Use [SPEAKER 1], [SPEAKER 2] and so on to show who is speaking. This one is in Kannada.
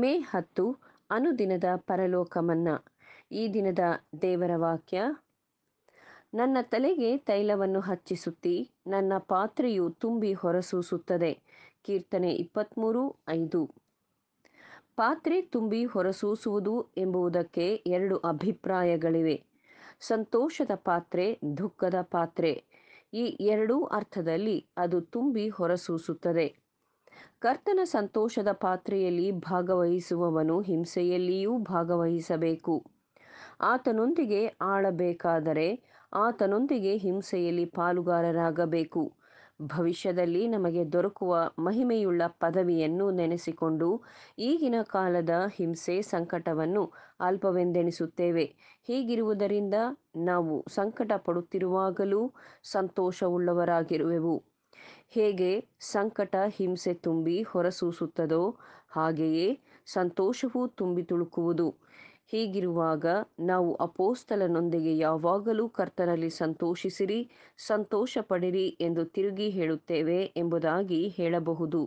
[SPEAKER 1] ಮೇ ಹತ್ತು ಅನುದಿನದ ಪರಲೋಕಮನ್ನ ಈ ದಿನದ ದೇವರ ವಾಕ್ಯ ನನ್ನ ತಲೆಗೆ ತೈಲವನ್ನು ಹಚ್ಚಿಸುತ್ತಿ ನನ್ನ ಪಾತ್ರೆಯು ತುಂಬಿ ಹೊರಸೂಸುತ್ತದೆ ಕೀರ್ತನೆ ಇಪ್ಪತ್ತ್ಮೂರು ಐದು ಪಾತ್ರೆ ತುಂಬಿ ಹೊರಸೂಸುವುದು ಎಂಬುದಕ್ಕೆ ಎರಡು ಅಭಿಪ್ರಾಯಗಳಿವೆ ಸಂತೋಷದ ಪಾತ್ರೆ ದುಃಖದ ಪಾತ್ರೆ ಈ ಎರಡೂ ಅರ್ಥದಲ್ಲಿ ಅದು ತುಂಬಿ ಹೊರಸೂಸುತ್ತದೆ ಕರ್ತನ ಸಂತೋಷದ ಪಾತ್ರೆಯಲ್ಲಿ ಭಾಗವಹಿಸುವವನು ಹಿಂಸೆಯಲ್ಲಿಯೂ ಭಾಗವಹಿಸಬೇಕು ಆತನೊಂದಿಗೆ ಆಳಬೇಕಾದರೆ ಆತನೊಂದಿಗೆ ಹಿಂಸೆಯಲ್ಲಿ ಪಾಲುಗಾರರಾಗಬೇಕು ಭವಿಷ್ಯದಲ್ಲಿ ನಮಗೆ ದೊರಕುವ ಮಹಿಮೆಯುಳ್ಳ ಪದವಿಯನ್ನು ನೆನೆಸಿಕೊಂಡು ಈಗಿನ ಕಾಲದ ಹಿಂಸೆ ಸಂಕಟವನ್ನು ಅಲ್ಪವೆಂದೆಣಿಸುತ್ತೇವೆ ಹೀಗಿರುವುದರಿಂದ ನಾವು ಸಂಕಟ ಪಡುತ್ತಿರುವಾಗಲೂ ಸಂತೋಷವುಳ್ಳವರಾಗಿರುವೆವು ಹೇಗೆ ಸಂಕಟ ಹಿಂಸೆ ತುಂಬಿ ಹೊರಸೂಸುತ್ತದೋ ಹಾಗೆಯೇ ಸಂತೋಷವೂ ತುಂಬಿ ತುಳುಕುವುದು ಹೀಗಿರುವಾಗ ನಾವು ಅಪೋಸ್ತಲನೊಂದಿಗೆ ಯಾವಾಗಲೂ ಕರ್ತನಲ್ಲಿ ಸಂತೋಷಿಸಿರಿ ಸಂತೋಷ ಎಂದು ತಿರುಗಿ ಹೇಳುತ್ತೇವೆ ಎಂಬುದಾಗಿ ಹೇಳಬಹುದು